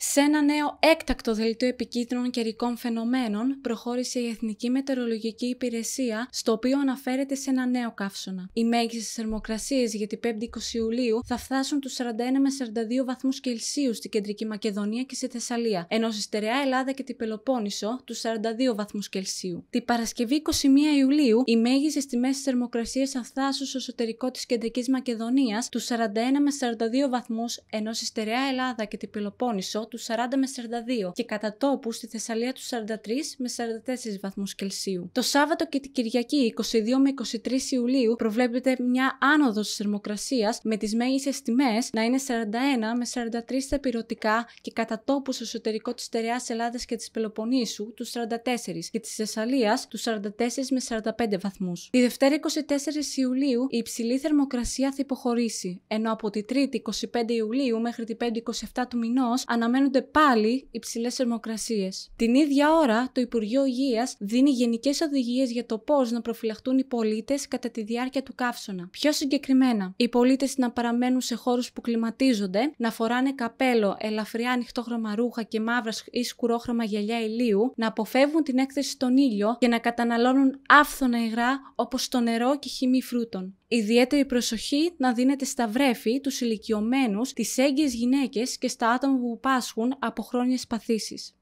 Σε ένα νέο έκτακτο δελτίο επικίνδυνων καιρικών φαινομένων προχώρησε η Εθνική Μετεωρολογική Υπηρεσία, στο οποίο αναφέρεται σε ένα νέο καύσωνα. Οι μέγιστες θερμοκρασίες για την 5η 20 Ιουλίου θα φτάσουν τους 41 με 42 βαθμούς Κελσίου στην κεντρική Μακεδονία και στη Θεσσαλία, ενώ στη στερεά Ελλάδα και την Πελοπόννησο τους 42 βαθμούς Κελσίου. Την Παρασκευή 21 Ιουλίου, οι μέγιστες τιμές θερμοκρασίας θα φτάσουν στο εσωτερικό της κεντρικής Μακεδονίας τους 41 με 42 βαθμούς, ενώ στη στερεά Ελλάδα και την Πελοπόννησο του 40 με 42 και κατά τόπους στη Θεσσαλία του 43 με 44 βαθμούς Κελσίου. Το Σάββατο και την Κυριακή 22 με 23 Ιουλίου προβλέπεται μια άνοδος της θερμοκρασίας με τις μέγιστες τιμές να είναι 41 με 43 στα και κατά τόπους στο εσωτερικό της Τερεάς Ελλάδας και της Πελοποννήσου του 44 και της Θεσσαλίας, του 44 με 45 βαθμούς. Τη Δευτέρα 24 Ιουλίου η υψηλή θερμοκρασία θα υποχωρήσει, ενώ από τη Τρίτη 25 Ιουλίου μέχρι την 5 27 του μηνός. αναμένεται αναμένονται πάλι υψηλές θερμοκρασίες. Την ίδια ώρα, το Υπουργείο Υγείας δίνει γενικές οδηγίες για το πώς να προφυλαχτούν οι πολίτες κατά τη διάρκεια του καύσωνα. Πιο συγκεκριμένα, οι πολίτες να παραμένουν σε χώρους που κλιματίζονται, να φοράνε καπέλο, ελαφριά ανοιχτόχρωμα ρούχα και μαύρα ή σκουρόχρωμα γυαλιά ηλίου, να αποφεύγουν την έκθεση στον ήλιο και να καταναλώνουν άφθονα υγρά όπως το νερό και χυμή φρούτων. Ιδιαίτερη προσοχή να δίνεται στα βρέφη, τους ηλικιωμένους, τις έγκυες γυναίκες και στα άτομα που πάσχουν από χρόνιες παθήσεις.